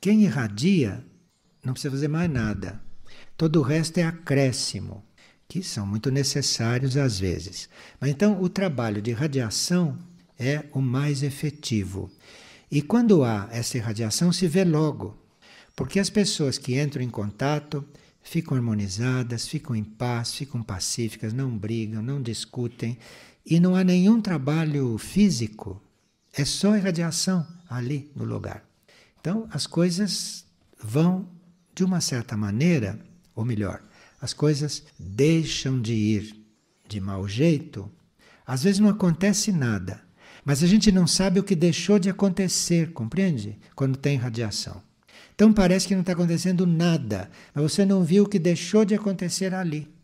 Quem irradia não precisa fazer mais nada. Todo o resto é acréscimo, que são muito necessários às vezes. Mas então o trabalho de irradiação é o mais efetivo. E quando há essa irradiação, se vê logo, porque as pessoas que entram em contato ficam harmonizadas, ficam em paz, ficam pacíficas, não brigam, não discutem e não há nenhum trabalho físico, é só irradiação ali no lugar. Então, as coisas vão de uma certa maneira, ou melhor, as coisas deixam de ir de mau jeito. Às vezes não acontece nada, mas a gente não sabe o que deixou de acontecer, compreende? Quando tem radiação. Então parece que não está acontecendo nada, mas você não viu o que deixou de acontecer ali.